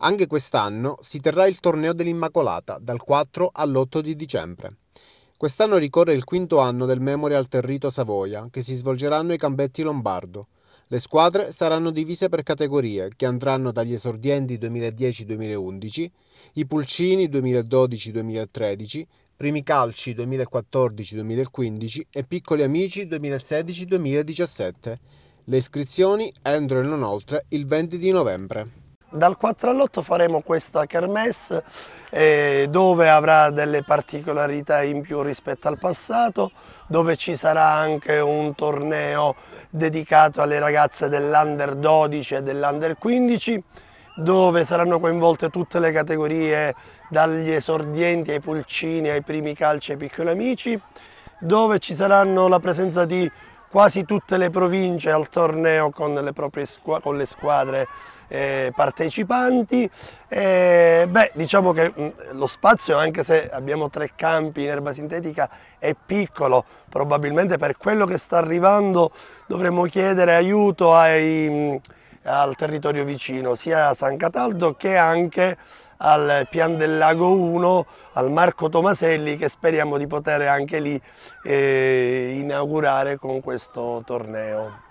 Anche quest'anno si terrà il torneo dell'Immacolata dal 4 all'8 di dicembre. Quest'anno ricorre il quinto anno del Memorial Territo Savoia, che si svolgeranno ai Cambetti Lombardo. Le squadre saranno divise per categorie, che andranno dagli esordienti 2010-2011, i pulcini 2012-2013, primi calci 2014-2015 e piccoli amici 2016-2017. Le iscrizioni entro e non oltre il 20 di novembre. Dal 4 all'8 faremo questa kermesse eh, dove avrà delle particolarità in più rispetto al passato, dove ci sarà anche un torneo dedicato alle ragazze dell'Under 12 e dell'Under 15 dove saranno coinvolte tutte le categorie dagli esordienti ai pulcini ai primi calci ai piccoli amici dove ci saranno la presenza di quasi tutte le province al torneo con le, proprie squa con le squadre eh, partecipanti. E, beh, diciamo che mh, lo spazio, anche se abbiamo tre campi in erba sintetica, è piccolo. Probabilmente per quello che sta arrivando dovremmo chiedere aiuto ai... Mh, al territorio vicino, sia a San Cataldo che anche al Pian del Lago 1, al Marco Tomaselli che speriamo di poter anche lì eh, inaugurare con questo torneo.